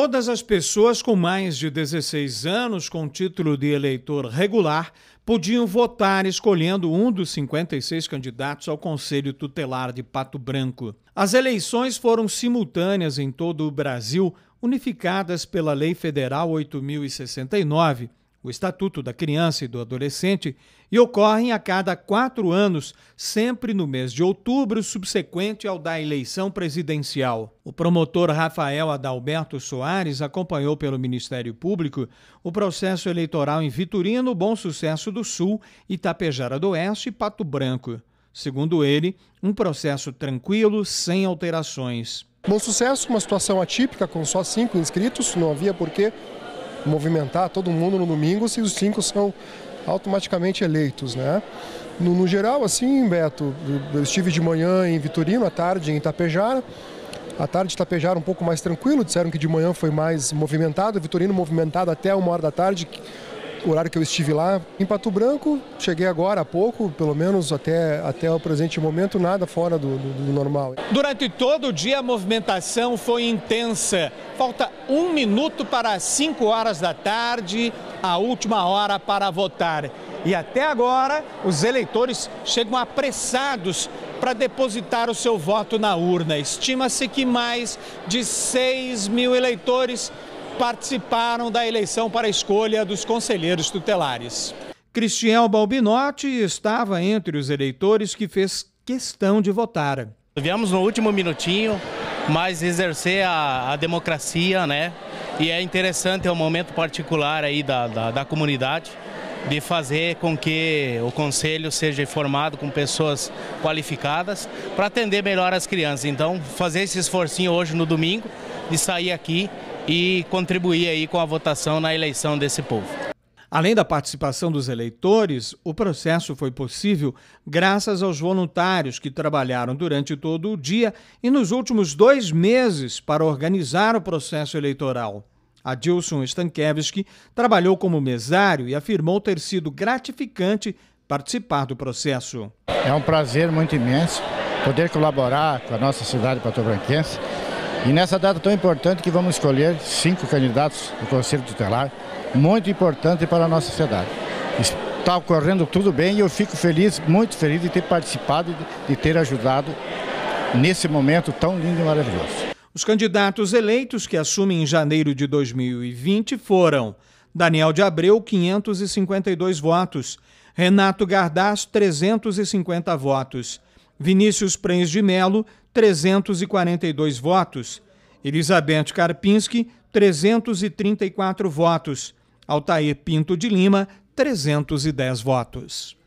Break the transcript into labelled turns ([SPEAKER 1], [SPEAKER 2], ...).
[SPEAKER 1] Todas as pessoas com mais de 16 anos com título de eleitor regular podiam votar escolhendo um dos 56 candidatos ao Conselho Tutelar de Pato Branco. As eleições foram simultâneas em todo o Brasil, unificadas pela Lei Federal 8069 o Estatuto da Criança e do Adolescente, e ocorrem a cada quatro anos, sempre no mês de outubro, subsequente ao da eleição presidencial. O promotor Rafael Adalberto Soares acompanhou pelo Ministério Público o processo eleitoral em Vitorino, Bom Sucesso do Sul, Itapejara do Oeste e Pato Branco. Segundo ele, um processo tranquilo, sem alterações.
[SPEAKER 2] Bom sucesso, uma situação atípica com só cinco inscritos, não havia porquê movimentar todo mundo no domingo se os cinco são automaticamente eleitos, né? No, no geral, assim, Beto, eu estive de manhã em Vitorino, à tarde em Itapejara, à tarde Itapejara um pouco mais tranquilo, disseram que de manhã foi mais movimentado, Vitorino movimentado até uma hora da tarde, o horário que eu estive lá. Em Pato Branco, cheguei agora há pouco, pelo menos até, até o presente momento, nada fora do, do, do normal.
[SPEAKER 1] Durante todo o dia, a movimentação foi intensa. Falta um minuto para as 5 horas da tarde, a última hora para votar. E até agora, os eleitores chegam apressados para depositar o seu voto na urna. Estima-se que mais de 6 mil eleitores participaram da eleição para a escolha dos conselheiros tutelares. Cristiel Balbinotti estava entre os eleitores que fez questão de votar.
[SPEAKER 3] Viemos no último minutinho, mas exercer a, a democracia, né? E é interessante, é um momento particular aí da, da, da comunidade de fazer com que o conselho seja formado com pessoas qualificadas para atender melhor as crianças. Então, fazer esse esforcinho hoje no domingo de sair aqui e contribuir aí com a votação na eleição desse povo.
[SPEAKER 1] Além da participação dos eleitores, o processo foi possível graças aos voluntários que trabalharam durante todo o dia e nos últimos dois meses para organizar o processo eleitoral. Adilson Stankiewicz trabalhou como mesário e afirmou ter sido
[SPEAKER 4] gratificante participar do processo. É um prazer muito imenso poder colaborar com a nossa cidade patobranquense e nessa data tão importante que vamos escolher cinco candidatos do Conselho Tutelar, muito importante para a nossa sociedade. Está ocorrendo tudo bem e eu fico feliz, muito feliz de ter participado, de ter ajudado nesse momento tão lindo e maravilhoso. Os candidatos eleitos que assumem
[SPEAKER 1] em janeiro de 2020 foram Daniel de Abreu, 552 votos, Renato Gardaço, 350 votos. Vinícius Prens de Melo, 342 votos. Elizabeth Karpinski, 334 votos. Altair Pinto de Lima, 310 votos.